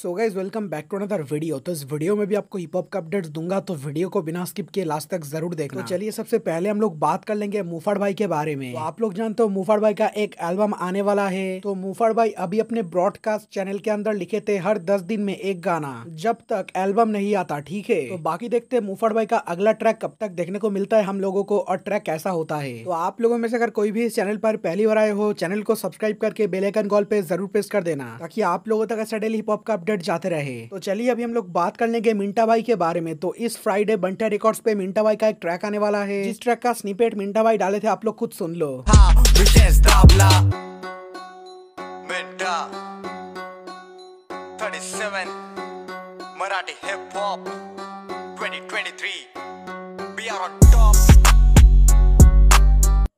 so guys welcome back to another video तो इस video में भी आपको हिप हॉप का अपडेट्स दूंगा तो वीडियो को बिना स्किप किए लास्ट तक जरूर देखना तो चलिए सबसे पहले हम लोग बात कर लेंगे मुफाड़ भाई के बारे में तो आप लोग जानते हो मुफाड़ भाई का एक एल्बम आने वाला है तो मुफाड़ भाई अभी अपने ब्रॉडकास्ट चैनल के अंदर लिखे थे हर दस दिन में एक गाना जब तक एल्बम नहीं आता ठीक है तो बाकी देखते मुफाड़ भाई का अगला ट्रैक कब तक देखने को मिलता है हम लोगों को और ट्रैक कैसा होता है तो आप लोगों में से अगर कोई भी इस चैनल पर पहली बार आए हो चैनल को सब्सक्राइब करके बेलाइकन कॉल पे जरूर प्रेस कर देना ताकि आप लोगों तक डेली हिप हॉप का अपडेट अपडेट जाते रहे तो चलिए अभी हम लोग बात कर लेंगे मिंटा भाई के बारे में तो इस फ्राइडे बंटा रिकॉर्ड्स पे मिंटा भाई का एक ट्रैक आने वाला है जिस ट्रैक का स्निपेट मिंटा भाई डाले थे आप लोग खुद सुन लो हाँ, Marathi hip hop 2023 we are on top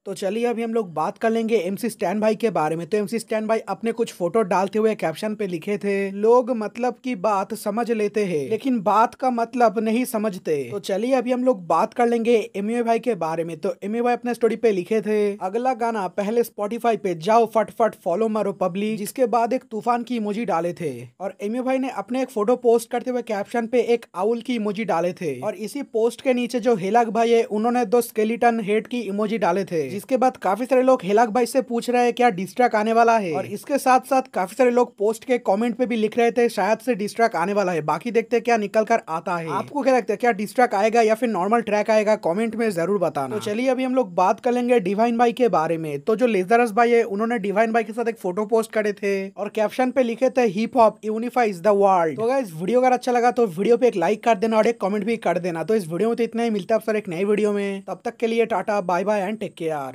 तो चलिए अभी हम लोग बात कर लेंगे एमसी स्टैन भाई के बारे में तो एमसी स्टैन भाई अपने कुछ फोटो डालते हुए कैप्शन पे लिखे थे लोग मतलब की बात समझ लेते हैं लेकिन बात का मतलब नहीं समझते तो चलिए अभी हम लोग बात कर लेंगे एम भाई के बारे में तो एम भाई अपने स्टोरी पे लिखे थे अगला गाना पहले स्पॉटिफाई पे जाओ फटफट फॉलो मारो पब्लिक जिसके बाद एक तूफान की इमोजी डाले थे और एम भाई ने अपने एक फोटो पोस्ट करते हुए कैप्शन पे एक आउल की इमोजी डाले थे और इसी पोस्ट के नीचे जो हेलाक भाई है उन्होंने दो स्केलिटन हेड की इमोजी डाले थे जिसके बाद काफी सारे लोग हेलाक भाई से पूछ रहे हैं क्या डिस्ट्रैक आने वाला है और इसके साथ साथ काफी सारे लोग पोस्ट के कॉमेंट पे भी लिख रहे थे शायद से डिस्ट्रैक आने वाला है बाकी देखते क्या निकल कर आता है आपको क्या लगता है क्या डिस्ट्रैक आएगा या फिर नॉर्मल ट्रैक आएगा कॉमेंट में जरूर बताना तो चलिए अभी हम लोग बात कर लेंगे डिवाइन भाई के बारे में तो जो लेजरस भाई है उन्होंने डिवाइन भाई के साथ एक फोटो पोस्ट करे थे और कैप्शन पे लिखे थे hip hop unifies the world तो इस वीडियो अगर अच्छा लगा तो वीडियो पे एक लाइक कर देना और एक कमेंट भी कर देना तो इस वीडियो में तो इतना ही मिलता है एक नई वीडियो में तब तक के लिए tata bye bye and take care